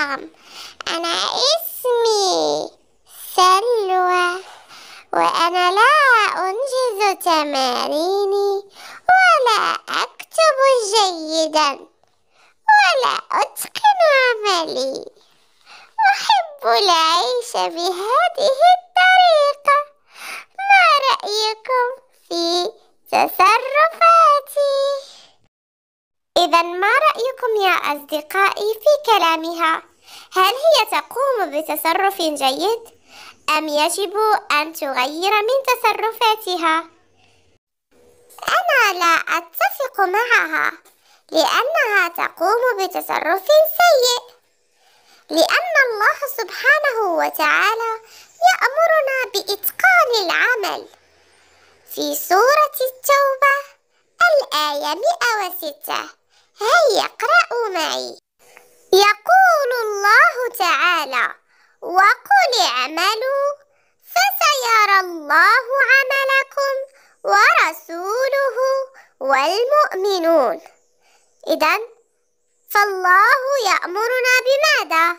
أرحم أنا اسمي سلوى وأنا لا أنجز تماريني ولا أكتب جيدا ولا أتقن عملي أحب العيش بهذه الطريقة ما رأيكم في تصرفاتي؟ إذا ما رأيكم يا أصدقائي في كلامها؟ هل هي تقوم بتصرف جيد أم يجب أن تغير من تصرفاتها؟ أنا لا أتفق معها لأنها تقوم بتصرف سيء لأن الله سبحانه وتعالى يأمرنا بإتقان العمل في سورة التوبة الآية 106 هيا اقرأوا معي يقول الله تعالى وقل اعملوا فسيرى الله عملكم ورسوله والمؤمنون إذا فالله يأمرنا بماذا؟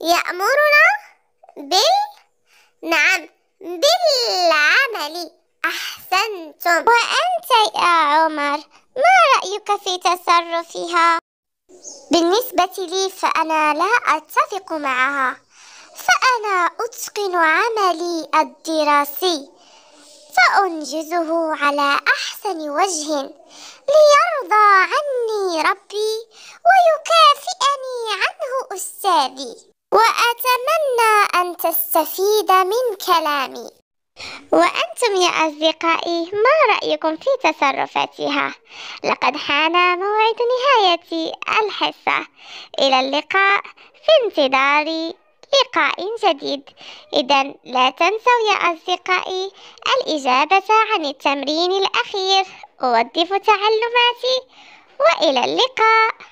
يأمرنا بال نعم بالعمل أحسنتم وأنت يا عمر ما رأيك في تصرفها؟ بالنسبة لي فأنا لا أتفق معها فأنا أتقن عملي الدراسي فأنجزه على أحسن وجه ليرضى عني ربي ويكافئني عنه أستاذي وأتمنى أن تستفيد من كلامي وأنتم يا أصدقائي ما رأيكم في تصرفاتها؟ لقد حان موعد نهاية الحصة إلى اللقاء في انتظار لقاء جديد إذا لا تنسوا يا أصدقائي الإجابة عن التمرين الأخير أوظف تعلماتي وإلى اللقاء